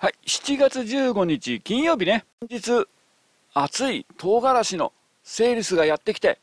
はい、7月15日金曜日ね、本日、熱い唐辛子のセールスがやってきて、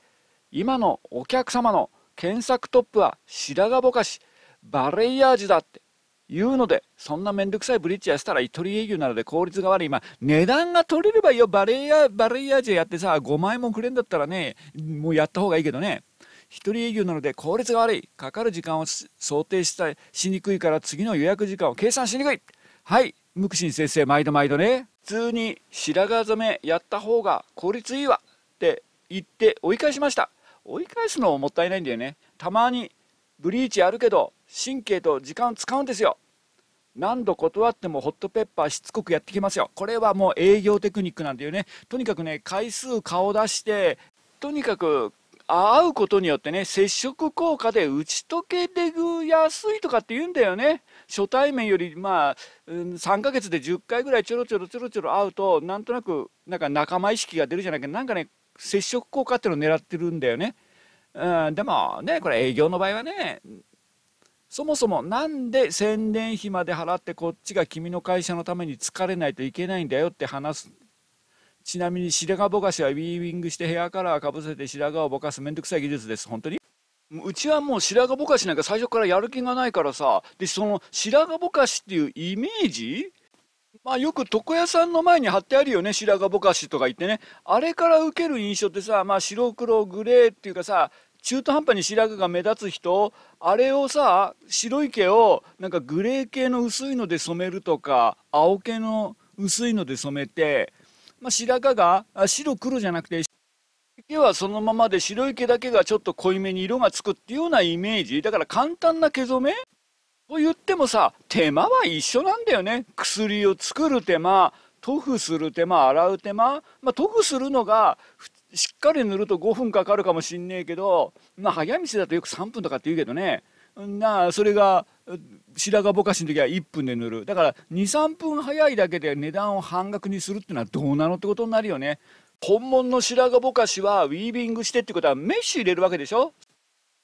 今のお客様の検索トップは白髪ぼかし、バレイヤージュだって言うので、そんなめんどくさいブリッジやしたら一人営業なので効率が悪い。今、値段が取れればいいよ。バレイヤー、バレイヤージュやってさ、5万円もくれんだったらね、もうやった方がいいけどね。一人営業なので効率が悪い。かかる時間を想定したしにくいから次の予約時間を計算しにくい。はい。ムクシン先生毎度毎度ね普通に白髪染めやった方が効率いいわって言って追い返しました追い返すのもったいないんだよねたまにブリーチあるけど神経と時間使うんですよ何度断ってもホットペッパーしつこくやってきますよこれはもう営業テクニックなんだよねとにかくね回数顔出してとにかく会うことによってね接触効果で打ち解けてやすいとかって言うんだよね初対面よりまあ、うん、3ヶ月で10回ぐらいちょろちょろちょろちょろ会うとなんとなくなんか仲間意識が出るじゃないけどなんかね接触効果っていうのを狙ってるんだよね、うん、でもねこれ営業の場合はねそもそも何で宣伝費まで払ってこっちが君の会社のために疲れないといけないんだよって話すちなみに白髪ぼかしはウィービングしてヘアカラーかぶせて白髪をぼかすめんどくさい技術です本当にうちはもう白髪ぼかしなんか最初からやる気がないからさでその白髪ぼかしっていうイメージまあよく床屋さんの前に貼ってあるよね白髪ぼかしとか言ってねあれから受ける印象ってさまあ白黒グレーっていうかさ中途半端に白髪が目立つ人あれをさ白い毛をなんかグレー系の薄いので染めるとか青系の薄いので染めてまあ、白髪が白黒じゃなくて毛はそのままで白い毛だけがちょっと濃いめに色がつくっていうようなイメージだから簡単な毛染めと言ってもさ手間は一緒なんだよね薬を作る手間塗布する手間洗う手間、まあ、塗布するのがしっかり塗ると5分かかるかもしんねえけど、まあ、早道だとよく3分とかって言うけどねなあそれが白髪ぼかしの時は1分で塗るだから23分早いだけで値段を半額にするっていうのはどうなのってことになるよね本物の白髪ぼかしはウィービングしてってことはメッシュ入れるわけでしょ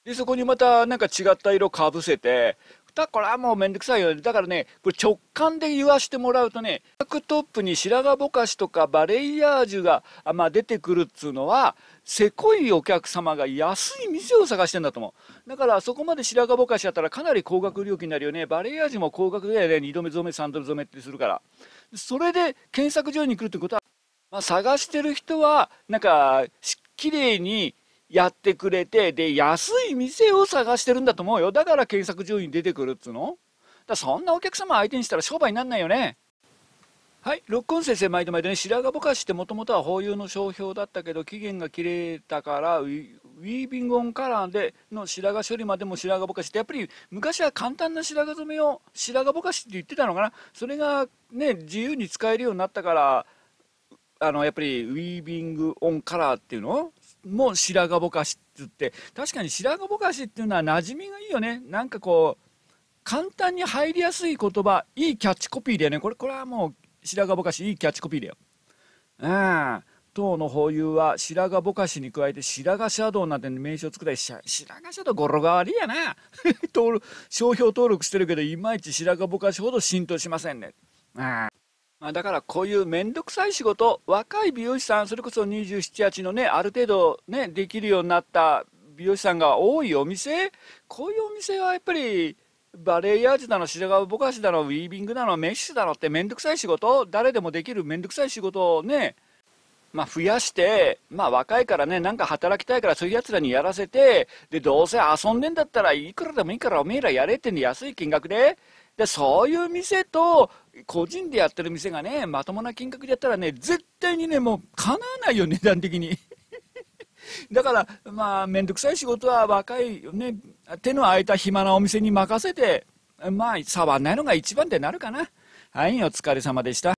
でそこにまたなんか違った色かぶせてだから、もうめんどくさいよ。だからね、これ直感で言わしてもらうとね、タクトップに白髪ぼかしとかバレイヤージュが、まあ、出てくるっつうのは、せこいお客様が安い店を探してんだと思う。だから、そこまで白髪ぼかしやったらかなり高額料金になるよね。バレイヤージュも高額だよね。2度目染め、3度目染めってするから。それで検索上に来るってことは、まあ、探してる人は、なんか、綺麗にやってくれてで安い店を探してるんだと思うよだから検索順位出てくるっつうのだそんなお客様相手にしたら商売になんないよねはい六根先生毎度毎度ね白髪ぼかしってもともとは保有の商標だったけど期限が切れたからウィービングオンカラーでの白髪処理までも白髪ぼかしってやっぱり昔は簡単な白髪染めを白髪ぼかしって言ってたのかなそれがね自由に使えるようになったからあのやっぱりウィービングオンカラーっていうのも白髪ぼかしっつって確かに白髪ぼかしっていうのは馴染みがいいよねなんかこう簡単に入りやすい言葉いいキャッチコピーだよねこれこれはもう白髪ぼかしいいキャッチコピーだよ。うん当の保有は白髪ぼかしに加えて白髪シャドウなんて名称を作ったり白髪シャドウ語呂が悪いやな 商標登録してるけどいまいち白髪ぼかしほど浸透しませんね。うんだからこういう面倒くさい仕事若い美容師さんそれこそ2728のねある程度ねできるようになった美容師さんが多いお店こういうお店はやっぱりバレエヤージュだの白髪ぼかしだのウィービングだのメッシュだのって面倒くさい仕事誰でもできる面倒くさい仕事をねまあ、増やして、まあ、若いからね、なんか働きたいから、そういうやつらにやらせて、で、どうせ遊んでんだったらいくらでもいいから、おめえらやれってんで、安い金額で、で、そういう店と、個人でやってる店がね、まともな金額でやったらね、絶対にね、もう叶わないよ、値段的に。だから、まあ、面倒くさい仕事は若い、ね、手の空いた暇なお店に任せて、まあ、触んないのが一番ってなるかな。はい、お疲れ様でした。